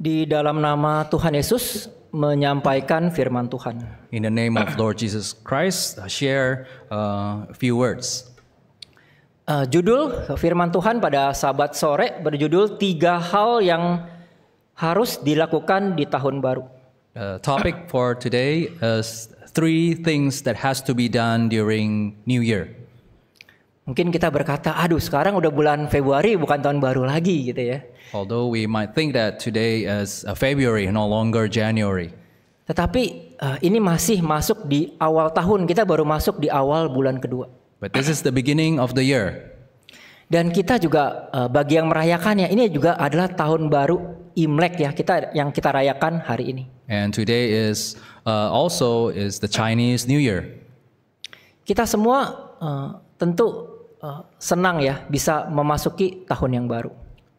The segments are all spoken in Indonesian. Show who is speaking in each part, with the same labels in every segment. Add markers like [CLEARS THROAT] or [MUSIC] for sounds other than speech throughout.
Speaker 1: di dalam nama Tuhan Yesus menyampaikan firman Tuhan.
Speaker 2: In the name of Lord Jesus Christ, I share uh, a few words.
Speaker 1: Uh, judul firman Tuhan pada sabat sore berjudul tiga hal yang harus dilakukan di tahun baru.
Speaker 2: The topic for today is three things that has to be done during New Year.
Speaker 1: Mungkin kita berkata, aduh sekarang udah bulan Februari bukan tahun baru lagi gitu ya.
Speaker 2: Although we might think that today is uh, February, no longer January.
Speaker 1: Tetapi uh, ini masih masuk di
Speaker 2: awal tahun, kita baru masuk di awal bulan kedua. But this is the beginning
Speaker 1: of the year. Dan kita juga uh, bagi yang merayakannya, ini juga adalah tahun baru Imlek ya, kita yang kita rayakan hari ini.
Speaker 2: And today is uh, also is the Chinese New Year.
Speaker 1: Kita semua uh, tentu Eh, senang ya bisa memasuki tahun yang baru.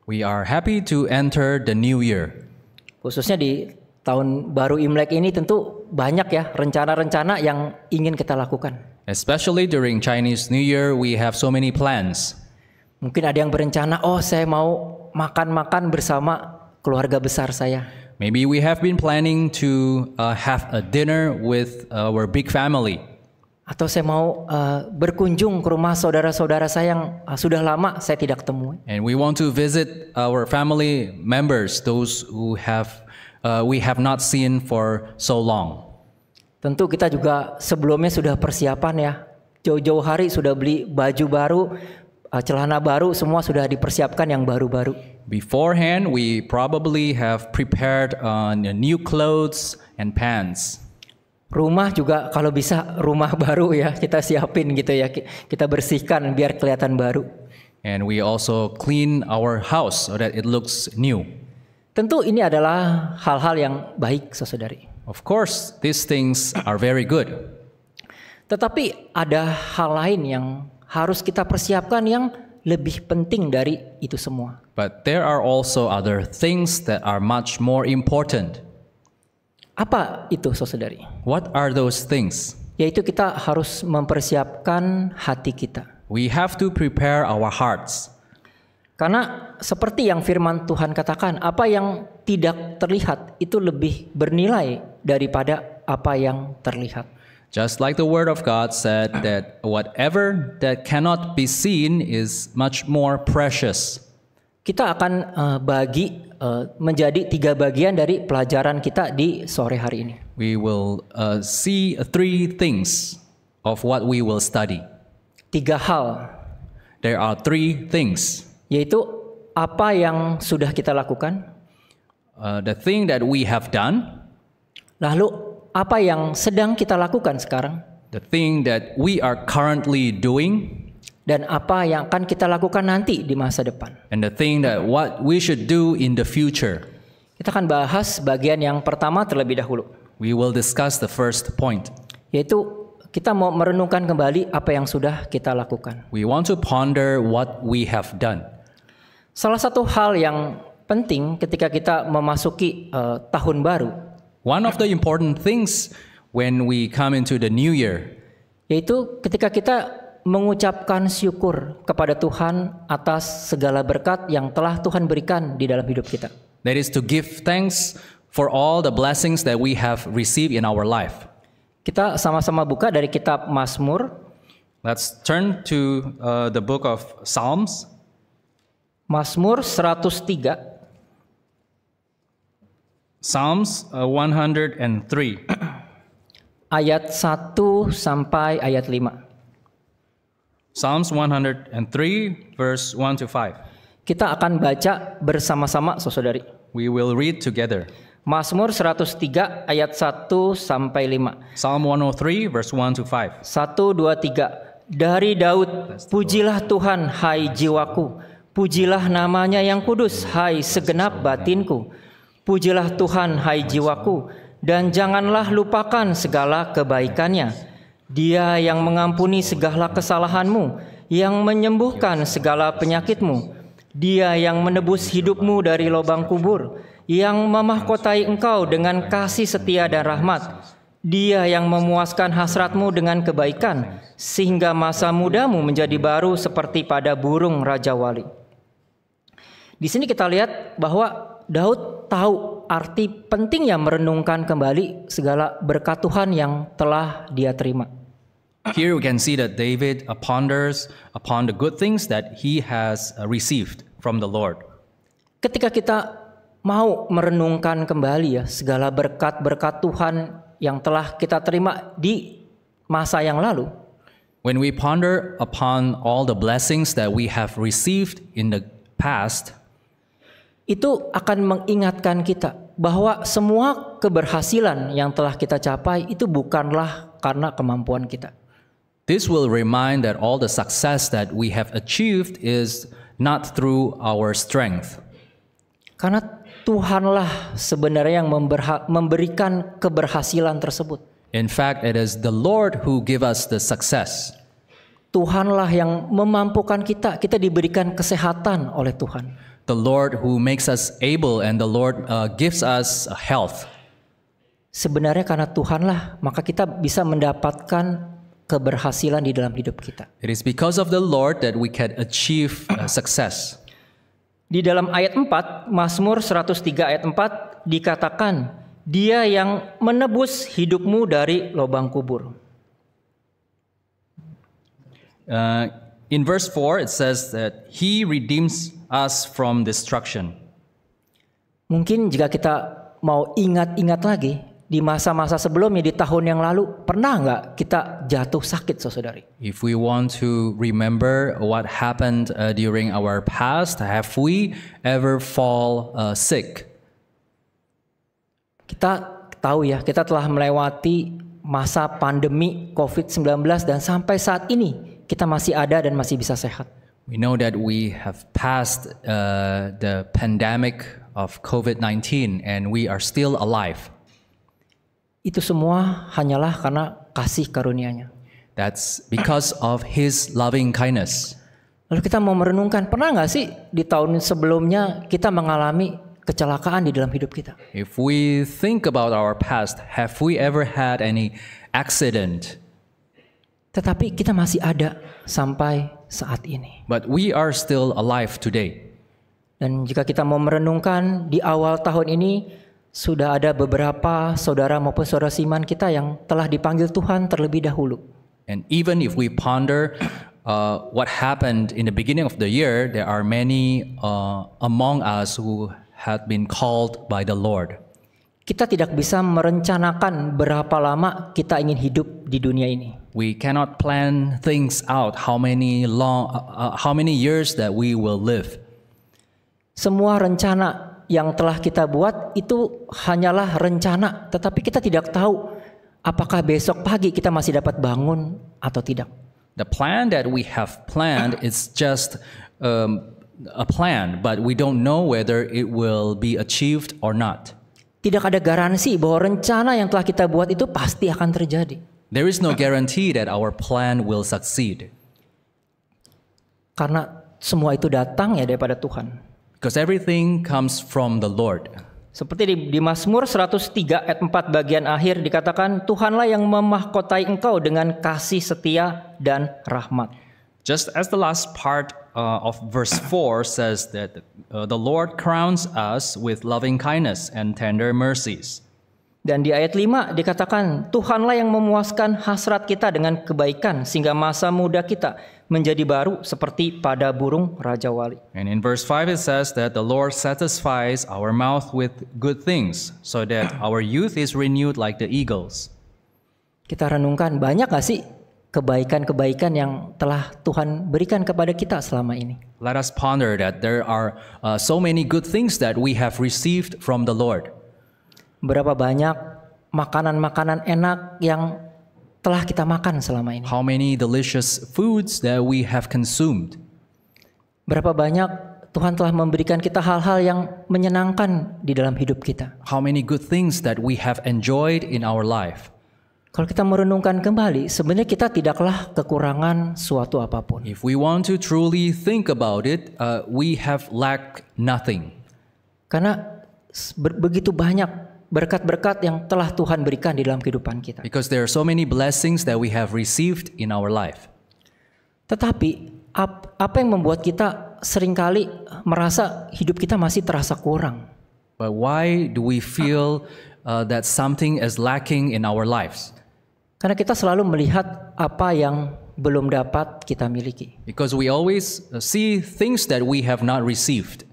Speaker 2: We are happy to enter the new year.
Speaker 1: Khususnya di tahun baru Imlek ini tentu banyak ya rencana-rencana yang ingin kita lakukan.
Speaker 2: Especially during Chinese New Year, we have so many plans.
Speaker 1: Mungkin ada yang berencana, oh saya mau makan-makan bersama keluarga besar saya.
Speaker 2: Maybe we have been planning to uh, have a dinner with our big family
Speaker 1: atau saya mau uh, berkunjung ke rumah saudara-saudara saya yang uh, sudah lama saya tidak temui.
Speaker 2: And we want to visit our family members, those who have uh, we have not seen for so long.
Speaker 1: Tentu kita juga sebelumnya sudah persiapan ya. Jauh-jauh hari sudah beli baju baru, uh, celana baru, semua sudah dipersiapkan yang baru-baru.
Speaker 2: Beforehand, we probably have prepared uh, new clothes and pants.
Speaker 1: Rumah juga kalau bisa rumah [LAUGHS] baru ya kita siapin gitu ya kita bersihkan biar kelihatan baru.
Speaker 2: And we also clean our house so that it looks new.
Speaker 1: Tentu ini adalah hal-hal yang baik saudari.
Speaker 2: Of course, these things are very good.
Speaker 1: Tetapi ada hal lain yang harus kita persiapkan yang lebih penting dari itu semua.
Speaker 2: But there are also other things that are much more important.
Speaker 1: Apa itu saudari? What are those things? Yaitu kita harus mempersiapkan hati kita. We have to prepare our hearts. Karena seperti yang firman Tuhan katakan, apa yang tidak terlihat itu lebih bernilai daripada apa yang
Speaker 2: terlihat. Just like the word of God said that whatever that cannot be seen is much more precious. Kita akan uh, bagi
Speaker 1: Eh, menjadi tiga bagian dari pelajaran kita di sore hari ini.
Speaker 2: We will uh, see three things of what we will study.
Speaker 1: Tiga hal. There are three things. Yaitu apa yang sudah kita lakukan?
Speaker 2: Uh, the thing that we have done.
Speaker 1: Lalu apa yang sedang kita lakukan sekarang?
Speaker 2: The thing that we are currently doing
Speaker 1: dan apa yang akan kita lakukan nanti di masa depan.
Speaker 2: And the thing that what we should do in the future. Kita akan bahas bagian yang pertama terlebih dahulu. We will discuss the first point. Yaitu
Speaker 1: kita mau merenungkan kembali apa yang sudah kita lakukan.
Speaker 2: We want to ponder what we have done. Salah
Speaker 1: satu hal yang penting ketika kita memasuki uh, tahun baru.
Speaker 2: One of the important things when we come into the new year. Yaitu
Speaker 1: ketika kita mengucapkan syukur kepada Tuhan atas segala berkat yang telah Tuhan berikan di dalam hidup kita.
Speaker 2: That is to give thanks for all the blessings that we have received in our life. Kita sama-sama buka dari kitab Mazmur. Let's turn to uh, the book of Psalms.
Speaker 1: Mazmur 103.
Speaker 2: Psalms 103. Uh,
Speaker 1: ayat 1 sampai ayat 5.
Speaker 2: Psalms 103 verse 1 to 5. Kita akan baca bersama-sama Saudari.
Speaker 1: We will read together. Mazmur 103 ayat 1 sampai 5. Psalm 103 verse 1 to 5. 1 2 3. Dari Daud, pujilah Tuhan hai jiwaku. Pujilah namanya yang kudus hai segenap batinku. Pujilah Tuhan hai jiwaku dan janganlah lupakan segala kebaikannya dia yang mengampuni segala kesalahanmu, yang menyembuhkan segala penyakitmu. Dia yang menebus hidupmu dari lubang kubur, yang memahkotai engkau dengan kasih setia dan rahmat. Dia yang memuaskan hasratmu dengan kebaikan, sehingga masa mudamu menjadi baru seperti pada burung Raja Wali. Di sini kita lihat bahwa Daud tahu arti pentingnya merenungkan kembali segala berkat Tuhan yang telah dia terima.
Speaker 2: Here we can see that David uh, ponders upon the good things that he has uh, received from the Lord.
Speaker 1: Ketika kita mau merenungkan kembali ya segala berkat-berkat Tuhan yang telah kita terima di masa yang lalu.
Speaker 2: When we ponder upon all the blessings that we have received in the past, itu akan
Speaker 1: mengingatkan kita bahwa semua keberhasilan yang telah kita capai itu bukanlah karena kemampuan kita.
Speaker 2: This will remind that all the success that we have achieved is not through our strength. Karena
Speaker 1: Tuhanlah sebenarnya yang memberikan keberhasilan tersebut.
Speaker 2: In fact, it is the Lord who give us the success.
Speaker 1: Tuhanlah yang memampukan kita. Kita diberikan kesehatan oleh Tuhan.
Speaker 2: The Lord who makes us able and the Lord uh, gives us health.
Speaker 1: Sebenarnya karena Tuhanlah maka kita bisa mendapatkan keberhasilan di dalam hidup kita.
Speaker 2: It is because of the Lord that we can achieve uh, success. Di dalam ayat 4, Mazmur
Speaker 1: 103 ayat 4 dikatakan, "Dia yang menebus hidupmu dari lubang kubur."
Speaker 2: Uh, in verse 4 it says that he redeems us from destruction.
Speaker 1: Mungkin jika kita mau ingat-ingat lagi di masa-masa sebelumnya di tahun yang lalu pernah nggak kita jatuh sakit saudari?
Speaker 2: If we want to remember what happened uh, during our past, have we ever fall uh, sick?
Speaker 1: Kita tahu ya, kita telah melewati masa pandemi COVID-19 dan sampai saat ini kita masih ada dan masih bisa
Speaker 2: sehat. We know that we have passed uh, the pandemic of COVID-19 and we are still alive.
Speaker 1: Itu semua hanyalah
Speaker 2: karena kasih karunia-Nya. That's because of His loving kindness.
Speaker 1: Lalu kita mau merenungkan, pernah nggak sih di tahun sebelumnya kita mengalami kecelakaan di dalam hidup kita?
Speaker 2: If we think about our past, have we ever had any accident?
Speaker 1: Tetapi kita masih ada sampai saat
Speaker 2: ini. But we are still alive today.
Speaker 1: Dan jika kita mau merenungkan di awal tahun ini, sudah ada beberapa saudara maupun saudara siman kita yang telah dipanggil Tuhan terlebih dahulu.
Speaker 2: And even if we ponder uh, what happened in the beginning of the year, there are many uh, among us who had been called by the Lord. Kita tidak
Speaker 1: bisa merencanakan
Speaker 2: berapa lama kita ingin hidup di dunia ini. We cannot plan things out how many long uh, uh how many years that we will live.
Speaker 1: Semua rencana yang telah kita buat itu hanyalah rencana, tetapi kita tidak tahu apakah besok pagi kita masih dapat bangun atau tidak.
Speaker 2: The plan that we have planned is just um, a plan, but we don't know whether it will be achieved or not.
Speaker 1: Tidak ada garansi bahwa rencana yang telah kita buat itu pasti akan
Speaker 2: terjadi. There is no guarantee that our plan will succeed.
Speaker 1: Karena semua itu datang ya daripada Tuhan.
Speaker 2: Because everything comes from the
Speaker 1: Lord. Seperti di, di Mazmur 103 ayat 4 bagian akhir dikatakan Tuhanlah yang memahkotai engkau dengan kasih setia dan rahmat.
Speaker 2: Just as the last part uh, of verse 4 says that uh, the Lord crowns us with loving kindness and tender mercies.
Speaker 1: Dan di ayat 5 dikatakan Tuhanlah yang memuaskan hasrat kita dengan kebaikan sehingga masa muda kita menjadi baru
Speaker 2: seperti pada burung raja wali. And in verse 5 it says that the Lord satisfies our mouth with good things so that our youth is renewed like the eagles.
Speaker 1: Kita renungkan banyak gak sih kebaikan-kebaikan yang telah Tuhan berikan kepada kita selama ini.
Speaker 2: Let us ponder that there are uh, so many good things that we have received from the Lord.
Speaker 1: Berapa banyak makanan-makanan enak yang telah kita makan selama ini.
Speaker 2: How many delicious foods that we have consumed.
Speaker 1: Berapa banyak Tuhan telah memberikan kita hal-hal yang menyenangkan
Speaker 2: di dalam hidup kita. How many good things that we have enjoyed in our life.
Speaker 1: Kalau kita merenungkan kembali, sebenarnya kita tidaklah kekurangan suatu apapun.
Speaker 2: If we want to truly think about it, uh, we have lacked nothing.
Speaker 1: Karena begitu banyak berkat-berkat yang telah Tuhan berikan di dalam kehidupan kita.
Speaker 2: Because there are so many blessings that we have received in our life.
Speaker 1: Tetapi ap, apa yang membuat kita seringkali merasa hidup kita masih terasa kurang?
Speaker 2: But why do we feel uh, that something is lacking in our lives? Karena kita selalu melihat apa yang
Speaker 1: belum dapat kita miliki.
Speaker 2: Because we always uh, see things that we have not received.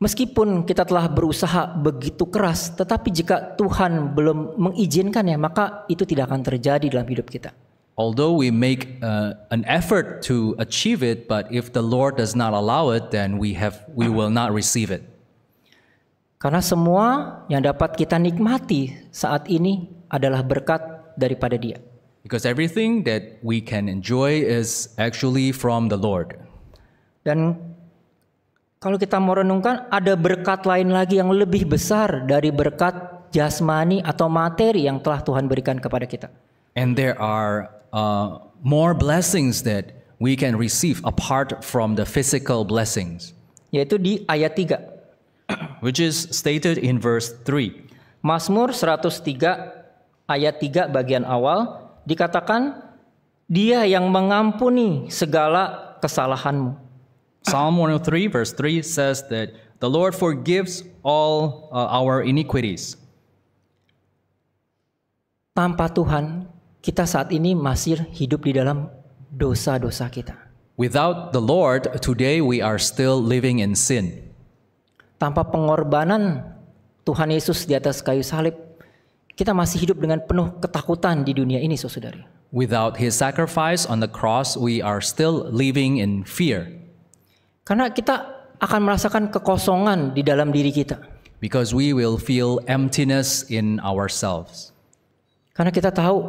Speaker 1: Meskipun kita telah berusaha begitu keras, tetapi jika Tuhan belum mengizinkan ya, maka itu tidak akan terjadi dalam hidup kita.
Speaker 2: Although we make uh, an effort to achieve it, but if the Lord does not allow it, then we have we will not receive it.
Speaker 1: Karena semua yang dapat kita nikmati saat ini adalah berkat
Speaker 2: daripada Dia. Because everything that we can enjoy is actually from the Lord.
Speaker 1: Dan kalau kita mau renungkan ada berkat lain lagi yang lebih besar dari berkat jasmani atau materi yang telah Tuhan berikan kepada kita.
Speaker 2: And there are uh, more blessings that we can receive apart from the physical blessings. Yaitu di ayat 3. [CLEARS THROAT] Which is
Speaker 1: stated in verse 3. Mazmur 103 ayat 3 bagian awal dikatakan dia yang mengampuni segala
Speaker 2: kesalahanmu Psalm 103, verse 3 says that the Lord forgives all uh, our iniquities.
Speaker 1: Tanpa Tuhan, kita saat ini masih hidup di dalam dosa-dosa kita.
Speaker 2: Without the Lord, today we are still living in sin.
Speaker 1: Tanpa pengorbanan Tuhan Yesus di atas kayu salib, kita masih hidup dengan penuh ketakutan di
Speaker 2: dunia ini, saudari. Without his sacrifice on the cross, we are still living in fear. Karena kita akan merasakan kekosongan di dalam diri kita. Because we will feel emptiness in ourselves.
Speaker 1: Karena kita tahu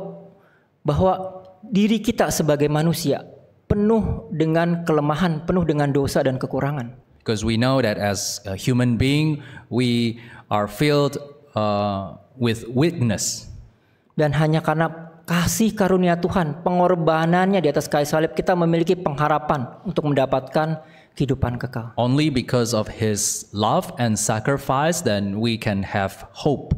Speaker 1: bahwa diri kita sebagai manusia penuh dengan kelemahan, penuh dengan dosa dan kekurangan.
Speaker 2: Because we know that as a human being, we are filled uh, with weakness.
Speaker 1: Dan hanya karena kasih karunia Tuhan, pengorbanannya di atas kayu salib, kita memiliki pengharapan untuk mendapatkan kehidupan kekal.
Speaker 2: Only because of his love and sacrifice then we can have hope.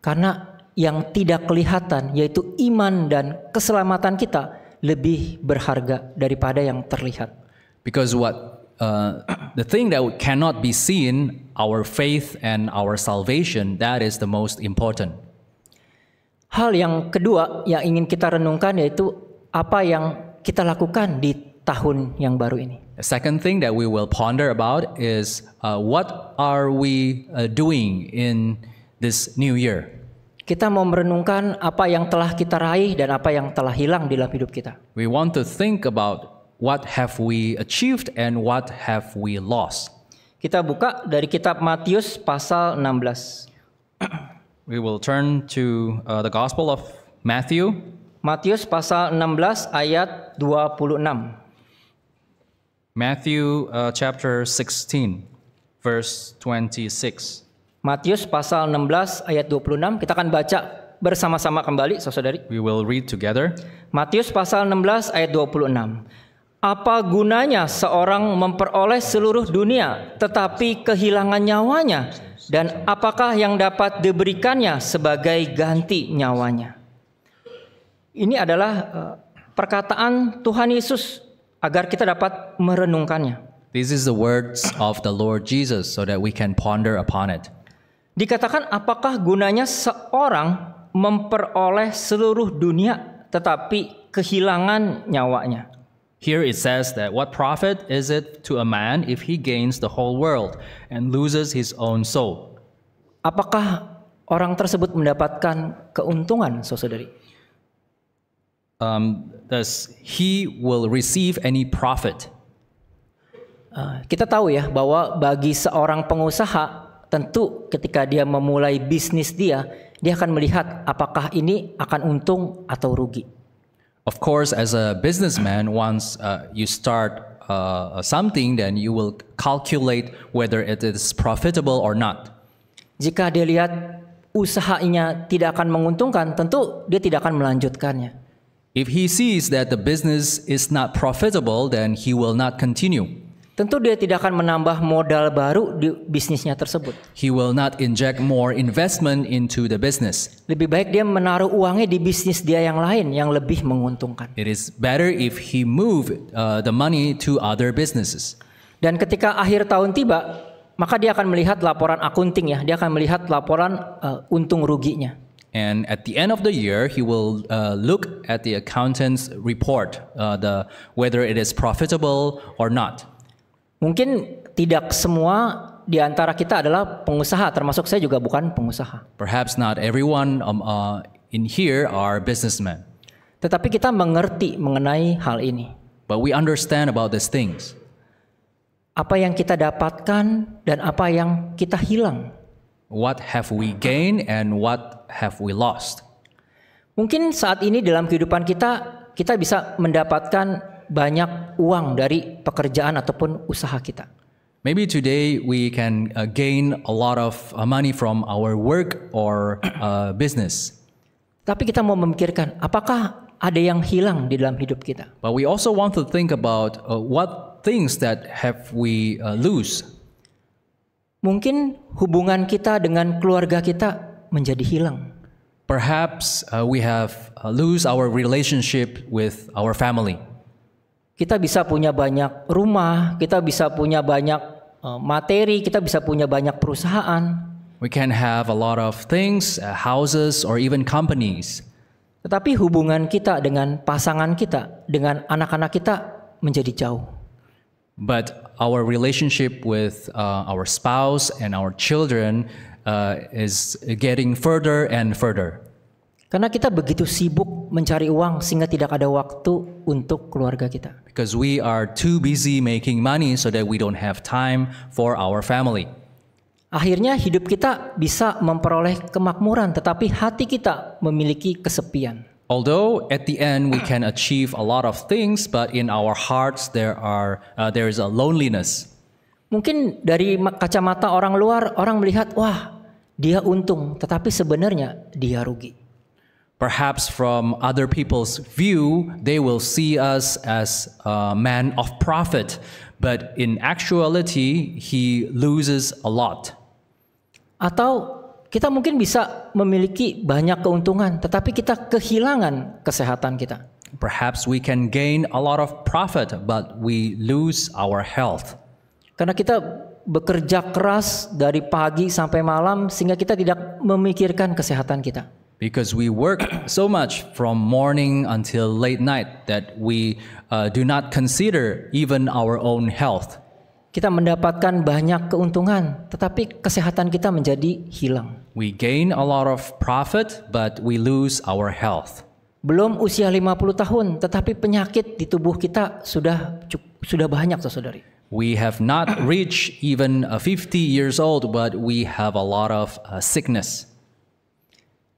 Speaker 1: Karena yang tidak kelihatan yaitu iman dan keselamatan kita lebih berharga daripada yang
Speaker 2: terlihat. Because what uh, the thing that cannot be seen, our faith and our salvation, that is the most important. Hal
Speaker 1: yang kedua yang ingin kita renungkan yaitu apa yang kita lakukan di tahun yang baru ini.
Speaker 2: The second thing that we will ponder about is uh, what are we uh, doing in this new year. Kita mau merenungkan apa
Speaker 1: yang telah kita raih dan apa yang telah hilang di dalam hidup kita.
Speaker 2: We want to think about what have we achieved and what have we lost. Kita buka dari kitab Matius pasal 16. [CLEARS THROAT] We will turn to uh, the Gospel of Matthew.
Speaker 1: Matius pasal 16 ayat 26.
Speaker 2: Matthew uh, chapter 16 verse 26.
Speaker 1: Matius pasal 16 ayat 26 kita akan baca bersama-sama kembali Saudari. We will read together. Matius pasal 16 ayat 26. Apa gunanya seorang memperoleh seluruh dunia tetapi kehilangan nyawanya dan apakah yang dapat diberikannya sebagai ganti nyawanya? Ini adalah uh, perkataan Tuhan Yesus agar kita dapat merenungkannya.
Speaker 2: This is the words of the Lord Jesus so that we can ponder
Speaker 1: upon it. Dikatakan apakah gunanya seorang memperoleh
Speaker 2: seluruh dunia tetapi kehilangan nyawanya? Here it says that what profit is it to a man if he gains the whole world and loses his own soul?
Speaker 1: Apakah orang tersebut mendapatkan keuntungan, saudari?
Speaker 2: So um, does he will receive any profit.
Speaker 1: Uh, kita tahu ya bahwa bagi seorang pengusaha tentu ketika dia memulai bisnis dia, dia akan melihat apakah ini
Speaker 2: akan untung atau rugi. Of course, as a businessman, once uh, you start uh, something, then you will calculate whether it is profitable or not.
Speaker 1: Jika dia lihat usahanya tidak akan menguntungkan, tentu dia tidak akan melanjutkannya.
Speaker 2: If he sees that the business is not profitable, then he will not continue.
Speaker 1: Tentu dia tidak akan menambah modal baru di bisnisnya tersebut.
Speaker 2: He will not inject more investment into the business.
Speaker 1: Lebih baik dia menaruh uangnya di bisnis dia yang lain yang lebih menguntungkan.
Speaker 2: It is better if he move uh, the money to other businesses.
Speaker 1: Dan ketika akhir tahun tiba, maka dia akan melihat laporan akunting ya, dia akan melihat laporan uh, untung ruginya.
Speaker 2: And at the end of the year, he will uh, look at the accountant's report, uh, the whether it is profitable or not.
Speaker 1: Mungkin tidak semua di antara kita adalah pengusaha, termasuk saya juga bukan pengusaha.
Speaker 2: Perhaps not everyone um, uh, in here are businessmen. Tetapi kita mengerti mengenai hal ini. But we understand about these things.
Speaker 1: Apa yang kita dapatkan dan apa yang kita
Speaker 2: hilang. What have we gained and what have we lost?
Speaker 1: Mungkin saat ini dalam kehidupan kita kita bisa mendapatkan banyak uang dari pekerjaan ataupun usaha kita.
Speaker 2: Maybe today we can uh, gain a lot of uh, money from our work or uh, business. Tapi kita mau memikirkan apakah ada yang hilang di dalam hidup kita. But we also want to think about what things that have we lose
Speaker 1: mungkin hubungan kita dengan keluarga kita menjadi hilang.
Speaker 2: Perhaps uh, we have uh, lose our relationship with our family. Kita bisa punya
Speaker 1: banyak rumah, kita bisa punya banyak uh, materi, kita bisa punya banyak perusahaan.
Speaker 2: We can have a lot of things, uh, houses or even companies.
Speaker 1: Tetapi hubungan kita dengan pasangan kita, dengan anak-anak kita menjadi
Speaker 2: jauh. But our relationship with uh, our spouse and our children uh, is getting further and further. Karena kita
Speaker 1: begitu sibuk mencari uang sehingga tidak ada waktu untuk keluarga kita.
Speaker 2: Because we are too busy making money so that we don't have time for our family.
Speaker 1: Akhirnya hidup kita bisa memperoleh kemakmuran tetapi hati kita memiliki kesepian.
Speaker 2: Although at the end we can achieve a lot of things, but in our hearts there are uh, there is a loneliness.
Speaker 1: Mungkin dari kacamata orang luar orang melihat wah dia untung, tetapi sebenarnya
Speaker 2: dia rugi. Perhaps from other people's view, they will see us as a man of profit, but in actuality he loses a lot.
Speaker 1: Atau kita mungkin bisa memiliki banyak keuntungan, tetapi kita kehilangan kesehatan kita.
Speaker 2: Perhaps we can gain a lot of profit, but we lose our health.
Speaker 1: Karena kita bekerja keras dari pagi sampai malam sehingga kita tidak memikirkan kesehatan kita.
Speaker 2: Because we work so much from morning until late night that we uh, do not consider even our own health.
Speaker 1: Kita mendapatkan banyak keuntungan, tetapi kesehatan kita menjadi hilang.
Speaker 2: We gain a lot of profit, but we lose our health.
Speaker 1: Belum usia 50 tahun, tetapi penyakit di tubuh kita sudah sudah banyak, saudari.
Speaker 2: We have not reached even 50 uh, years old, but we have a lot of uh, sickness.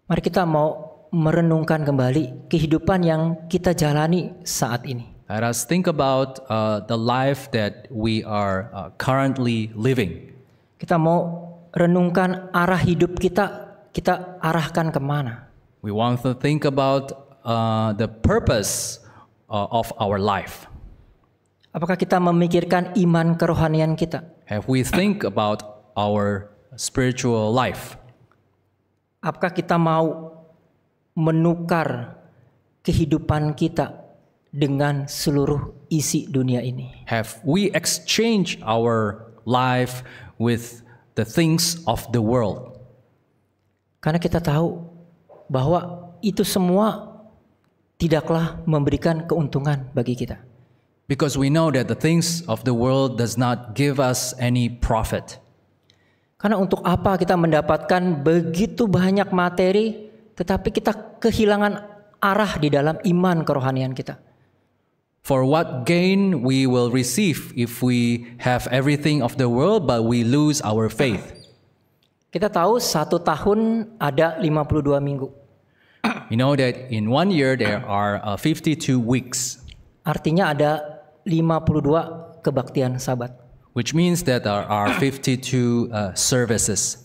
Speaker 1: Mari kita mau merenungkan kembali kehidupan yang kita jalani saat ini.
Speaker 2: Let us think about uh, the life that we are uh, currently living.
Speaker 1: Kita mau renungkan arah hidup kita, kita arahkan kemana?
Speaker 2: We want to think about uh, the purpose uh, of our life.
Speaker 1: Apakah kita memikirkan iman kerohanian kita?
Speaker 2: Have we think about our spiritual life? Apakah kita mau
Speaker 1: menukar kehidupan kita dengan seluruh isi dunia
Speaker 2: ini. Have we exchanged our life with the things of the world?
Speaker 1: Karena kita tahu bahwa itu semua tidaklah memberikan keuntungan bagi kita.
Speaker 2: Because we know that the things of the world does not give us any profit.
Speaker 1: Karena untuk apa kita mendapatkan begitu banyak materi tetapi kita kehilangan arah di dalam iman kerohanian kita.
Speaker 2: For what gain we will receive if we have everything of the world but we lose our faith?
Speaker 1: Kita tahu satu tahun ada 52 minggu.
Speaker 2: You know that in one year there are 52 uh, weeks.
Speaker 1: Artinya ada 52 kebaktian sabat.
Speaker 2: Which means that there are 52 uh, services.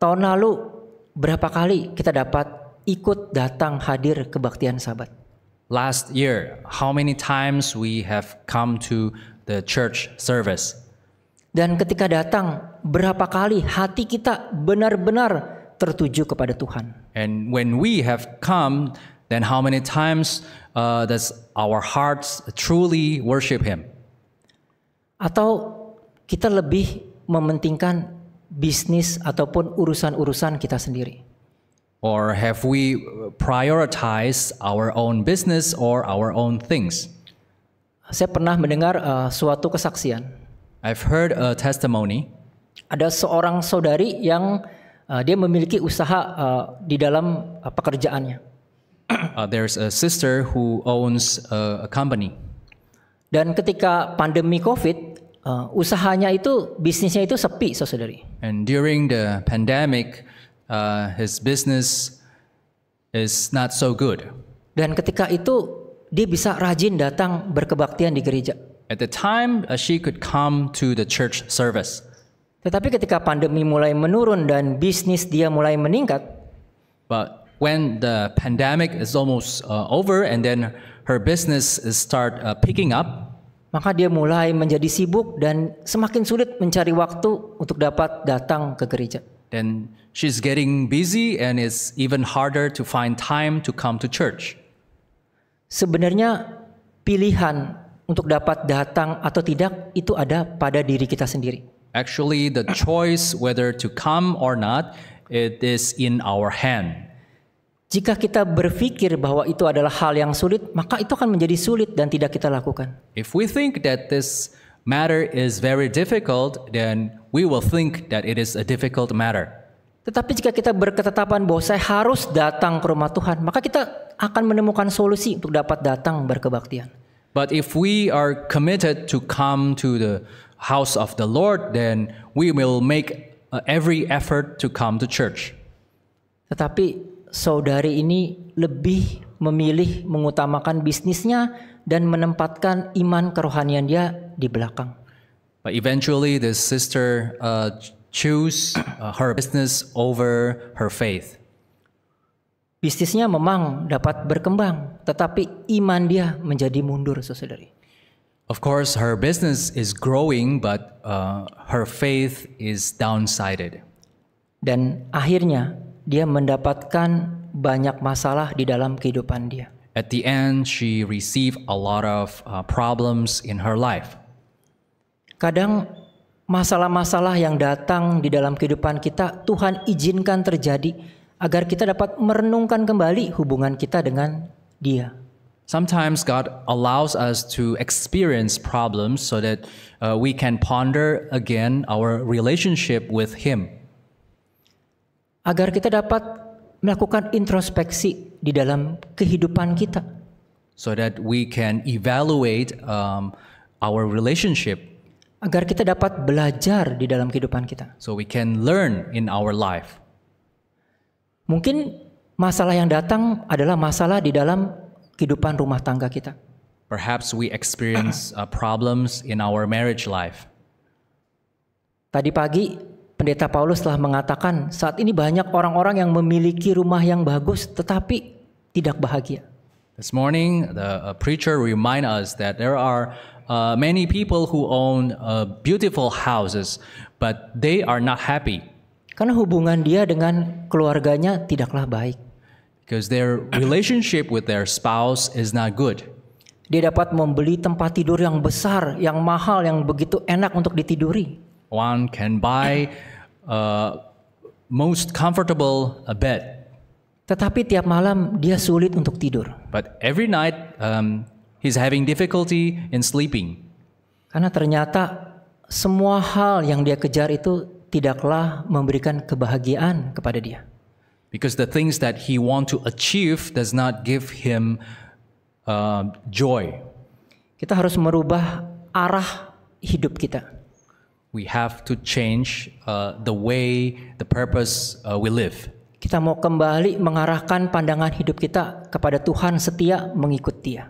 Speaker 1: Tahun lalu berapa kali kita dapat ikut datang hadir kebaktian sabat?
Speaker 2: last year, how many times we have come to the church service.
Speaker 1: Dan ketika datang, berapa kali hati kita benar-benar tertuju kepada Tuhan.
Speaker 2: And when we have come, then how many times uh, does our hearts truly worship Him?
Speaker 1: Atau kita lebih mementingkan bisnis ataupun urusan-urusan kita sendiri.
Speaker 2: Or have we prioritized our own business or our own things? Saya pernah mendengar uh, suatu kesaksian. I've heard a testimony. Ada seorang saudari
Speaker 1: yang uh, dia memiliki usaha uh, di dalam uh, pekerjaannya.
Speaker 2: uh, there's a sister who owns a, a company.
Speaker 1: Dan ketika pandemi COVID, uh, usahanya itu bisnisnya itu sepi, saudari.
Speaker 2: And during the pandemic, Uh, his business is not so good.
Speaker 1: Dan ketika itu dia bisa rajin datang berkebaktian di gereja.
Speaker 2: At the time, uh, she could come to the church service.
Speaker 1: Tetapi ketika pandemi mulai menurun dan bisnis dia mulai meningkat,
Speaker 2: but when the pandemic is almost uh, over and then her business is start uh, picking up, maka
Speaker 1: dia mulai menjadi sibuk dan semakin sulit mencari waktu untuk dapat datang ke
Speaker 2: gereja. Then she's getting busy and it's even harder to find time to come to church. Sebenarnya pilihan untuk dapat
Speaker 1: datang atau tidak itu ada pada diri kita sendiri.
Speaker 2: Actually, the choice whether to come or not, it is in our hand.
Speaker 1: Jika kita berpikir bahwa itu adalah hal yang sulit, maka itu akan menjadi sulit dan tidak kita lakukan.
Speaker 2: If we think that this matter is very difficult, then we will think that it is a difficult matter.
Speaker 1: Tetapi jika kita berketetapan bahwa saya harus datang ke rumah Tuhan, maka kita akan menemukan solusi untuk dapat datang berkebaktian.
Speaker 2: But if we are committed to come to the house of the Lord, then we will make uh, every effort to come to church.
Speaker 1: Tetapi saudari ini lebih memilih mengutamakan bisnisnya dan menempatkan iman kerohanian dia
Speaker 2: di belakang. But eventually the sister uh, choose uh, her business over her faith. Bisnisnya memang
Speaker 1: dapat berkembang, tetapi iman dia menjadi mundur, saudari.
Speaker 2: Of course, her business is growing, but uh, her faith is downsided.
Speaker 1: Dan akhirnya dia mendapatkan banyak masalah di dalam kehidupan dia.
Speaker 2: At the end, she received a lot of uh, problems in her life.
Speaker 1: Kadang masalah-masalah yang datang di dalam kehidupan kita, Tuhan izinkan terjadi agar kita dapat merenungkan kembali hubungan kita dengan
Speaker 2: Dia. Sometimes God allows us to experience problems so that uh, we can ponder again our relationship with Him.
Speaker 1: Agar kita dapat melakukan introspeksi di dalam
Speaker 2: kehidupan kita. So that we can evaluate um, our relationship
Speaker 1: agar kita dapat belajar di dalam kehidupan kita. So we can learn
Speaker 2: in our life.
Speaker 1: Mungkin masalah yang datang adalah masalah di dalam kehidupan rumah tangga kita.
Speaker 2: Perhaps we experience uh, problems in our marriage life.
Speaker 1: Tadi pagi pendeta Paulus telah mengatakan saat ini banyak orang-orang yang memiliki rumah yang bagus tetapi tidak
Speaker 2: bahagia. This morning, the uh, preacher remind us that there are uh, many people who own uh, beautiful houses, but they are not happy.
Speaker 1: Karena hubungan dia dengan keluarganya tidaklah baik.
Speaker 2: Because their relationship with their spouse is not good.
Speaker 1: Dia dapat membeli tempat tidur yang besar, yang mahal, yang begitu enak untuk ditiduri
Speaker 2: one can buy a uh, most comfortable a bed. Tetapi tiap malam dia sulit untuk tidur. But every night um, he's having difficulty in sleeping.
Speaker 1: Karena ternyata semua hal yang dia kejar itu tidaklah memberikan kebahagiaan kepada dia.
Speaker 2: Because the things that he want to achieve does not give him uh, joy. Kita harus merubah
Speaker 1: arah hidup kita
Speaker 2: we have to change uh, the way, the purpose uh, we live.
Speaker 1: Kita mau kembali mengarahkan pandangan hidup kita kepada Tuhan setia mengikut Dia.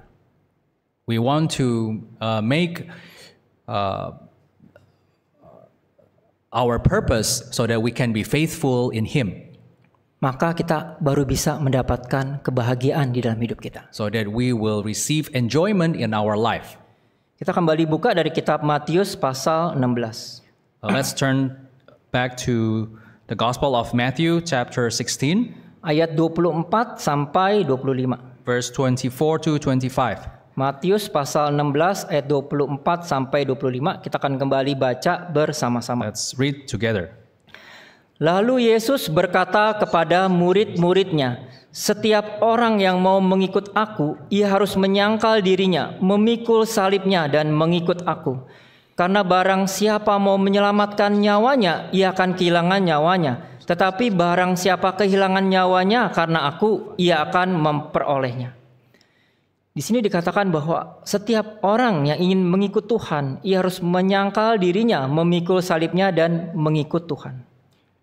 Speaker 2: We want to uh, make uh, our purpose so that we can be faithful in Him.
Speaker 1: Maka kita baru bisa mendapatkan kebahagiaan di dalam hidup kita.
Speaker 2: So that we will receive enjoyment in our life kita kembali buka
Speaker 1: dari kitab Matius pasal 16. Uh, let's turn
Speaker 2: back to
Speaker 1: the Gospel of Matthew chapter 16 ayat 24 sampai 25. Verse 24 to 25. Matius pasal 16 ayat 24 sampai 25 kita akan kembali baca bersama-sama. Let's read together. Lalu Yesus berkata kepada murid-muridnya, setiap orang yang mau mengikut aku, ia harus menyangkal dirinya, memikul salibnya dan mengikut aku. Karena barang siapa mau menyelamatkan nyawanya, ia akan kehilangan nyawanya. Tetapi barang siapa kehilangan nyawanya karena aku, ia akan memperolehnya. Di sini dikatakan bahwa setiap orang yang ingin mengikut Tuhan, ia harus menyangkal dirinya, memikul salibnya dan mengikut Tuhan.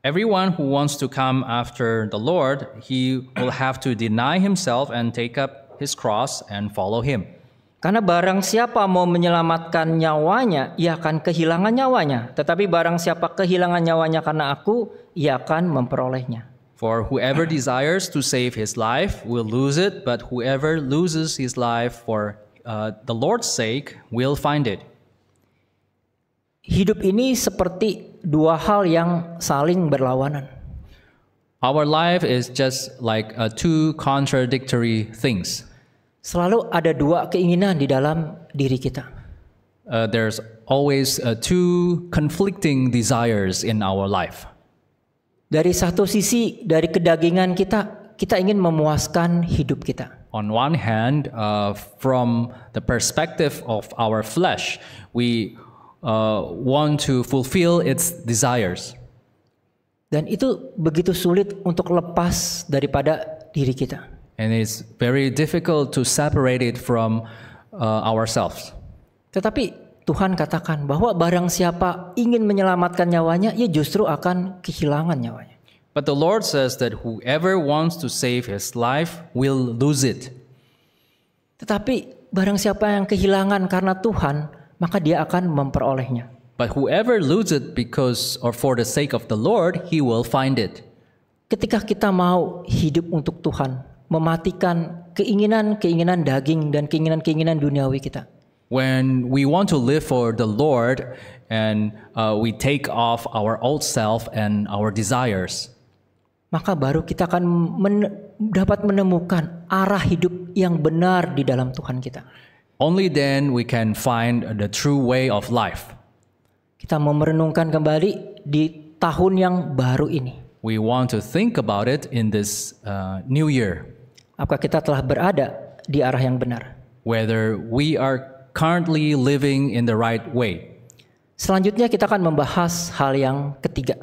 Speaker 2: Everyone who wants to come after the Lord, he will have to deny himself and take up his cross and follow him. Karena barang siapa mau menyelamatkan
Speaker 1: nyawanya, ia akan kehilangan nyawanya. Tetapi barang siapa kehilangan nyawanya karena aku, ia akan memperolehnya.
Speaker 2: For whoever desires to save his life will lose it, but whoever loses his life for uh, the Lord's sake will find it. Hidup ini seperti dua hal yang saling berlawanan. Our life is just like a uh, two contradictory things.
Speaker 1: Selalu ada dua keinginan di dalam diri kita.
Speaker 2: Uh, there's always uh, two conflicting desires in our life.
Speaker 1: Dari satu sisi dari kedagingan kita, kita ingin memuaskan hidup kita.
Speaker 2: on one hand, uh, from the perspective of our flesh, we uh, want to fulfill its desires.
Speaker 1: Dan itu begitu sulit untuk lepas daripada diri kita.
Speaker 2: And it's very difficult to separate it from uh, ourselves.
Speaker 1: Tetapi Tuhan katakan bahwa barang siapa ingin menyelamatkan nyawanya, ia justru akan kehilangan
Speaker 2: nyawanya. But the Lord says that whoever wants to save his life will lose it.
Speaker 1: Tetapi barang siapa yang kehilangan karena Tuhan, maka dia akan memperolehnya.
Speaker 2: But whoever loses it because or for the sake of the Lord, he will find it.
Speaker 1: Ketika kita mau hidup untuk Tuhan, mematikan keinginan-keinginan daging dan keinginan-keinginan duniawi kita.
Speaker 2: When we want to live for the Lord and uh, we take off our old self and our desires,
Speaker 1: maka baru kita akan men dapat menemukan arah hidup yang benar di dalam Tuhan kita.
Speaker 2: Only then we can find the true way of life.
Speaker 1: Kita mau merenungkan kembali di tahun yang baru
Speaker 2: ini. We want to think about it in this uh, new year. Apakah kita telah
Speaker 1: berada di arah yang benar?
Speaker 2: Whether we are currently living in the right way. Selanjutnya kita akan membahas hal yang ketiga.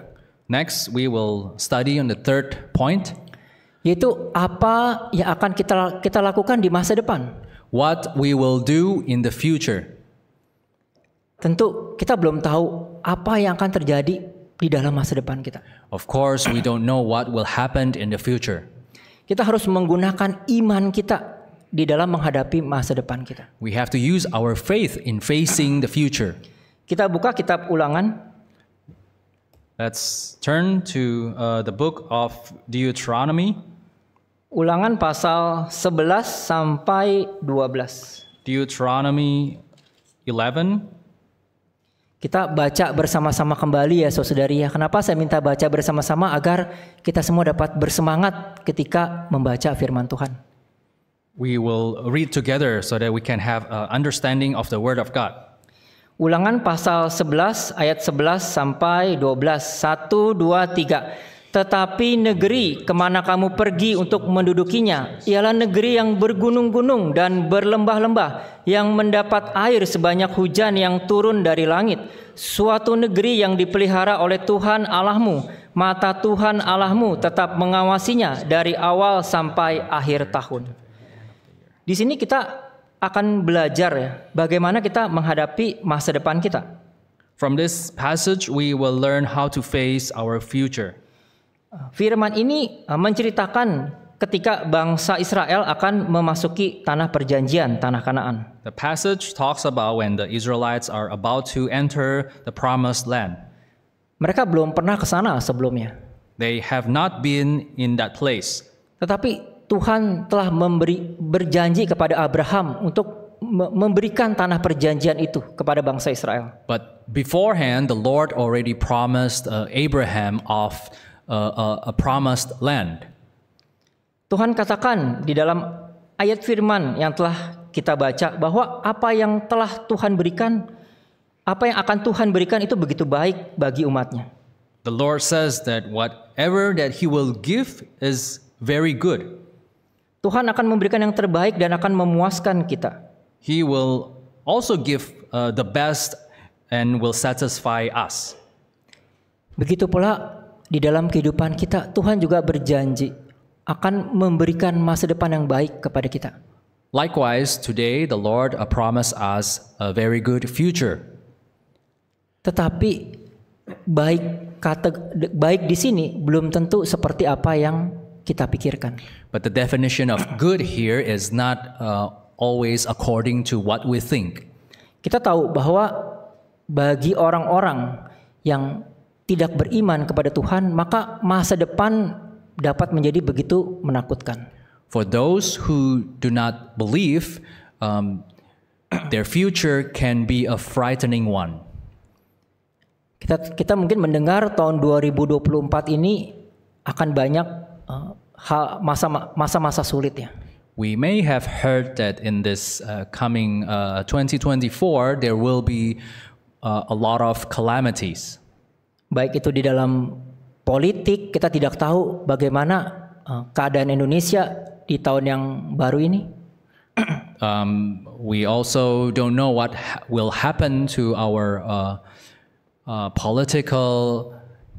Speaker 2: Next
Speaker 1: we will study on the third point. Yaitu apa yang akan kita kita lakukan di masa depan
Speaker 2: what we will do in the future.
Speaker 1: Tentu kita belum tahu apa yang akan terjadi di dalam masa depan kita.
Speaker 2: Of course, we don't know what will happen in the future.
Speaker 1: Kita harus menggunakan iman kita di dalam menghadapi masa depan kita.
Speaker 2: We have to use our faith in facing the future. Kita buka kitab Ulangan. Let's turn to uh, the book of Deuteronomy.
Speaker 1: Ulangan pasal 11 sampai 12.
Speaker 2: Deuteronomy 11.
Speaker 1: Kita baca bersama-sama kembali ya saudari ya. Kenapa saya minta baca bersama-sama agar kita semua dapat bersemangat ketika membaca firman Tuhan.
Speaker 2: We will read together so that we can have a understanding of the word of God.
Speaker 1: Ulangan pasal 11 ayat 11 sampai 12. 1 2 3. Tetapi negeri kemana kamu pergi untuk mendudukinya ialah negeri yang bergunung-gunung dan berlembah-lembah yang mendapat air sebanyak hujan yang turun dari langit. Suatu negeri yang dipelihara oleh Tuhan Allahmu, mata Tuhan Allahmu tetap mengawasinya dari awal sampai akhir tahun. Di sini kita akan belajar ya bagaimana kita menghadapi masa depan kita.
Speaker 2: From this passage we will learn how to face our future.
Speaker 1: Firman ini uh, menceritakan ketika bangsa Israel akan memasuki tanah perjanjian, tanah Kanaan.
Speaker 2: The passage talks about when the Israelites are about to enter the promised land.
Speaker 1: Mereka belum pernah ke sana sebelumnya.
Speaker 2: They have not been in that place. Tetapi Tuhan telah memberi
Speaker 1: berjanji kepada Abraham untuk memberikan tanah perjanjian itu kepada bangsa
Speaker 2: Israel. But beforehand the Lord already promised uh, Abraham of a, a promised land.
Speaker 1: Tuhan katakan di dalam ayat firman yang telah kita baca bahwa apa yang telah Tuhan berikan, apa yang akan Tuhan berikan itu begitu baik bagi umatnya.
Speaker 2: The Lord says that whatever that He will give is very good. Tuhan akan memberikan yang terbaik dan akan memuaskan kita. He will also give uh, the best and will satisfy us.
Speaker 1: Begitu pula di dalam kehidupan kita Tuhan juga berjanji akan memberikan masa depan yang baik kepada kita.
Speaker 2: Likewise, today the Lord uh, promised us a very good future.
Speaker 1: Tetapi baik kata baik di sini belum tentu seperti apa yang kita pikirkan.
Speaker 2: But the definition of good here is not uh, always according to what we think. Kita
Speaker 1: tahu bahwa bagi orang-orang yang tidak beriman kepada Tuhan, maka masa depan dapat menjadi begitu menakutkan.
Speaker 2: For those who do not believe, um, their future can be a frightening one.
Speaker 1: Kita kita mungkin mendengar tahun 2024 ini akan banyak uh, masa-masa sulit ya.
Speaker 2: We may have heard that in this uh, coming uh, 2024 there will be uh, a lot of calamities baik itu di dalam
Speaker 1: politik kita tidak tahu bagaimana eh, keadaan Indonesia di tahun yang baru
Speaker 2: ini. [CLEARS THROAT] um, we also don't know what ha will happen to our uh, uh, political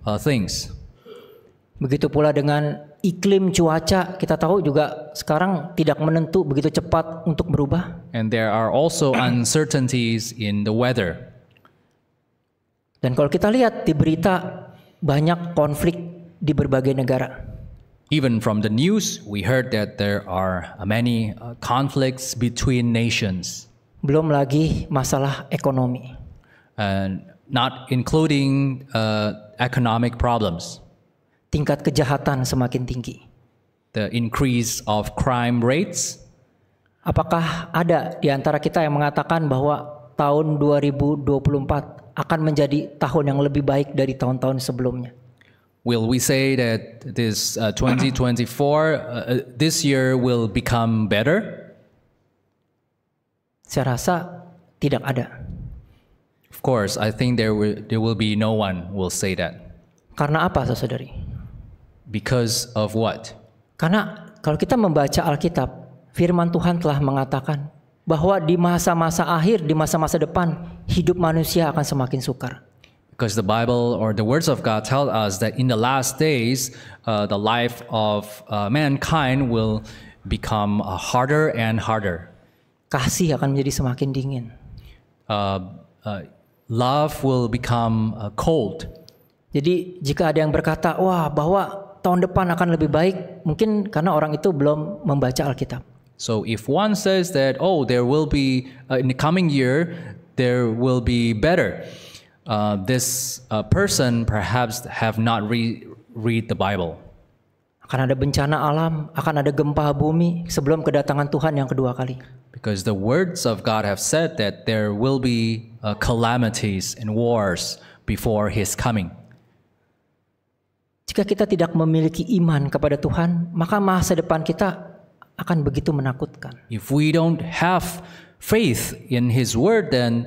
Speaker 2: uh, things.
Speaker 1: Begitu pula dengan iklim cuaca, kita tahu juga sekarang tidak menentu begitu cepat untuk berubah.
Speaker 2: And there are also [CLEARS THROAT] uncertainties in the weather.
Speaker 1: Dan kalau kita lihat di berita banyak konflik di berbagai negara.
Speaker 2: Even from the news, we heard that there are uh, many uh, conflicts between nations.
Speaker 1: Belum lagi masalah ekonomi.
Speaker 2: And not including uh, economic problems. Tingkat kejahatan semakin tinggi. The increase of crime rates.
Speaker 1: Apakah ada di antara kita yang mengatakan bahwa tahun 2024 akan menjadi tahun yang lebih baik dari tahun-tahun sebelumnya.
Speaker 2: Will we say that this uh, 2024 uh, uh, this year will become better? Saya rasa tidak ada. Of course, I think there will there will be no one will say that. Karena apa, saudari? Because of what? Karena kalau kita membaca Alkitab,
Speaker 1: firman Tuhan telah mengatakan bahwa di masa-masa akhir, di masa-masa depan, hidup manusia akan semakin sukar.
Speaker 2: Because the Bible or the words of God tell us that in the last days, uh, the life of uh, mankind will become uh, harder and harder. Kasih akan menjadi semakin dingin. Uh, uh,
Speaker 1: love will become uh, cold. Jadi jika ada yang berkata, wah bahwa tahun depan akan lebih baik, mungkin karena orang itu belum membaca Alkitab.
Speaker 2: So if one says that, oh, there will be, uh, in the coming year, there will be better, uh, this uh, person perhaps have not re- read the Bible.
Speaker 1: Akan ada bencana alam, akan ada gempa bumi sebelum kedatangan Tuhan yang kedua kali.
Speaker 2: Because the words of God have said that there will be uh, calamities and wars before his coming.
Speaker 1: Jika kita tidak memiliki iman kepada Tuhan, maka masa depan kita akan begitu
Speaker 2: menakutkan. If we don't have faith in his word then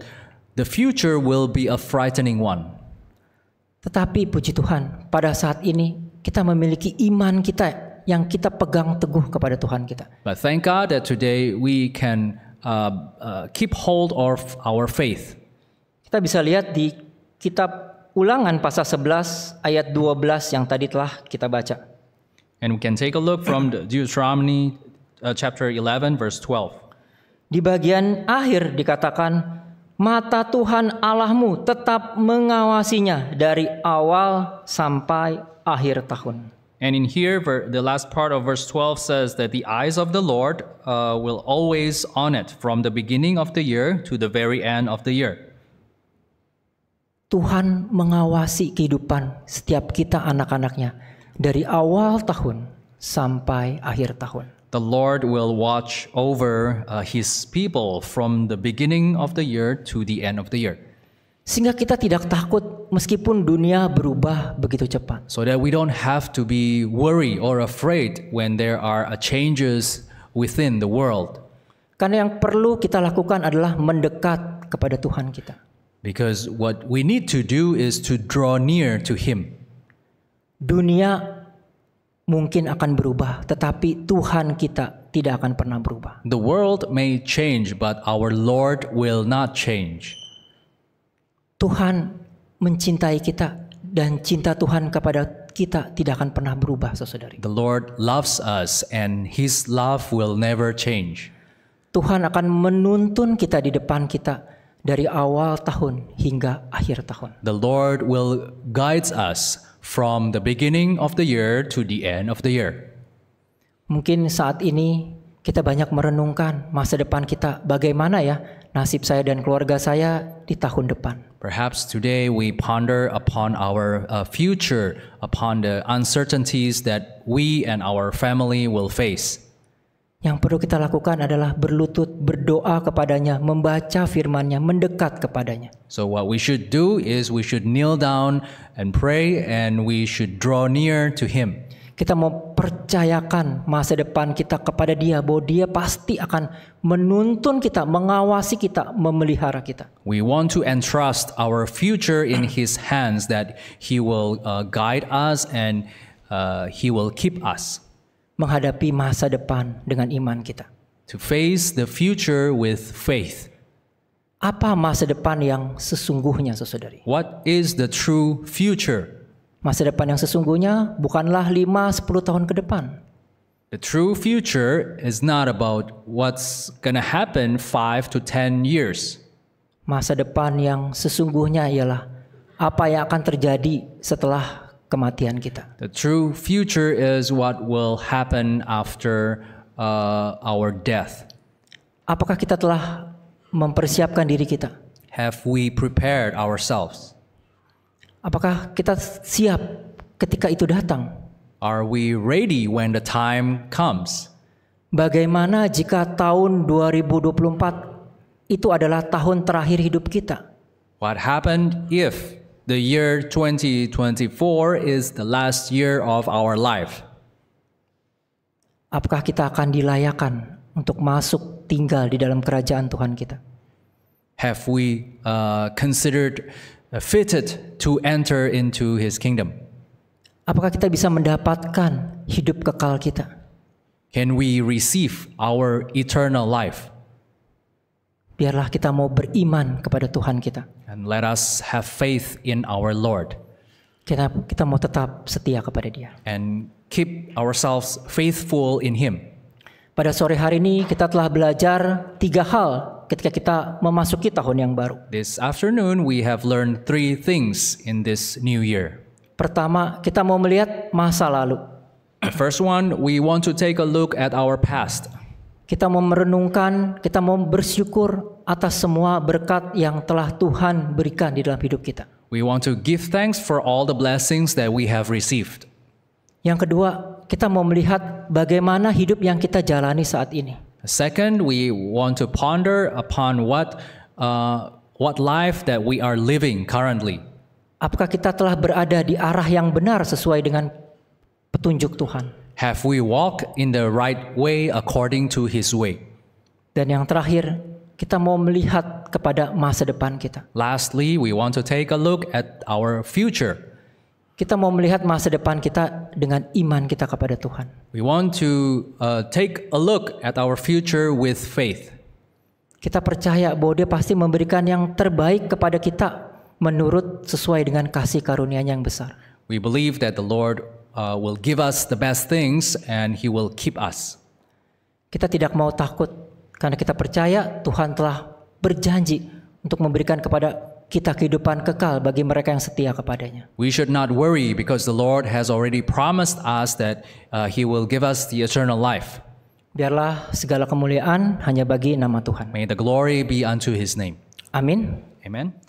Speaker 2: the future will be a frightening one. Tetapi puji Tuhan, pada saat ini
Speaker 1: kita memiliki iman kita yang kita pegang teguh kepada Tuhan kita.
Speaker 2: But thank God that today we can uh, uh, keep hold of our faith.
Speaker 1: Kita bisa lihat di kitab Ulangan pasal 11 ayat 12 yang tadi
Speaker 2: telah kita baca. And we can take a look from the Deuteronomy uh, chapter 11 verse 12. Di bagian akhir dikatakan
Speaker 1: mata Tuhan Allahmu tetap mengawasinya dari awal sampai akhir tahun.
Speaker 2: And in here, the last part of verse 12 says that the eyes of the Lord uh, will always on it from the beginning of the year to the very end of the year.
Speaker 1: Tuhan mengawasi kehidupan setiap kita anak-anaknya dari awal tahun sampai akhir tahun.
Speaker 2: the Lord will watch over uh, his people from the beginning of the year to the end of the year.
Speaker 1: Sehingga kita tidak takut meskipun dunia berubah begitu cepat.
Speaker 2: So that we don't have to be worried or afraid when there are uh, changes within the world.
Speaker 1: Karena yang perlu kita lakukan adalah mendekat kepada Tuhan kita.
Speaker 2: Because what we need to do is to draw near to him.
Speaker 1: Dunia mungkin akan berubah, tetapi Tuhan kita tidak akan pernah
Speaker 2: berubah. The world may change, but our Lord will not change.
Speaker 1: Tuhan mencintai kita dan cinta Tuhan kepada kita tidak akan pernah berubah, saudari.
Speaker 2: The Lord loves us and His love will never change.
Speaker 1: Tuhan akan menuntun kita di depan kita dari awal tahun hingga akhir tahun.
Speaker 2: The Lord will guides us from the beginning of the year to the end of the year.
Speaker 1: Mungkin saat ini kita banyak merenungkan masa depan kita, bagaimana ya nasib saya dan keluarga saya di tahun depan.
Speaker 2: Perhaps today we ponder upon our uh, future, upon the uncertainties that we and our family will face.
Speaker 1: Yang perlu kita lakukan adalah berlutut, berdoa kepadanya, membaca firman-Nya, mendekat kepadanya.
Speaker 2: So what we should do is we should kneel down and pray and we should draw near to him.
Speaker 1: Kita mau percayakan masa depan kita kepada dia bahwa dia pasti akan menuntun kita, mengawasi kita, memelihara kita.
Speaker 2: We want to entrust our future in his hands that he will uh, guide us and uh, he will keep us
Speaker 1: menghadapi masa depan dengan iman kita.
Speaker 2: To face the future with faith.
Speaker 1: Apa masa depan yang
Speaker 2: sesungguhnya, saudari? What is the true future?
Speaker 1: Masa depan yang sesungguhnya bukanlah 5 10 tahun ke depan.
Speaker 2: The true future is not about what's gonna happen 5 to 10 years.
Speaker 1: Masa depan yang sesungguhnya ialah apa yang akan terjadi setelah kematian kita.
Speaker 2: The true future is what will happen after uh, our death.
Speaker 1: Apakah kita telah mempersiapkan diri kita?
Speaker 2: Have we prepared ourselves?
Speaker 1: Apakah kita siap ketika itu datang?
Speaker 2: Are we ready when the time comes?
Speaker 1: Bagaimana jika tahun 2024 itu adalah tahun terakhir hidup kita?
Speaker 2: What happened if The year 2024 is the last year of our life.
Speaker 1: Apakah kita akan dilayakan untuk masuk tinggal di dalam kerajaan Tuhan kita?
Speaker 2: Have we uh, considered uh, fitted to enter into his kingdom?
Speaker 1: Apakah kita bisa mendapatkan hidup kekal kita?
Speaker 2: Can we receive our eternal life?
Speaker 1: Biarlah kita mau beriman kepada Tuhan kita.
Speaker 2: And let us have faith in our Lord. Kita kita mau tetap setia kepada Dia. And keep ourselves faithful in Him. Pada sore hari ini
Speaker 1: kita telah belajar tiga hal ketika kita memasuki tahun yang baru.
Speaker 2: This afternoon we have learned three things in this new year. Pertama, kita mau melihat masa lalu. The first one, we want to take a look at our past kita
Speaker 1: mau merenungkan, kita mau bersyukur atas semua berkat yang telah Tuhan berikan di dalam hidup kita.
Speaker 2: We want to give thanks for all the blessings that we have received.
Speaker 1: Yang kedua, kita mau melihat bagaimana hidup yang kita jalani saat ini.
Speaker 2: Second, we want to ponder upon what uh, what life that we are living currently.
Speaker 1: Apakah kita telah berada di arah yang benar sesuai dengan petunjuk Tuhan?
Speaker 2: Have we walked in the right way according to his way?
Speaker 1: Dan yang terakhir, kita mau melihat kepada masa depan kita.
Speaker 2: Lastly, we want to take a look at our future.
Speaker 1: Kita mau melihat masa depan kita dengan iman kita kepada Tuhan.
Speaker 2: We want to uh, take a look at our future with faith.
Speaker 1: Kita percaya bahwa Dia pasti memberikan yang terbaik kepada kita menurut sesuai dengan kasih karunia yang besar.
Speaker 2: We believe that the Lord uh, will give us the best things and He will keep us.
Speaker 1: Kita tidak mau takut karena kita percaya Tuhan telah berjanji untuk memberikan kepada kita kehidupan kekal bagi mereka yang setia kepadanya.
Speaker 2: We should not worry because the Lord has already promised us that uh, He will give us the eternal life.
Speaker 1: Biarlah segala
Speaker 2: kemuliaan hanya bagi nama Tuhan. May the glory be unto His name. Amin. Amen.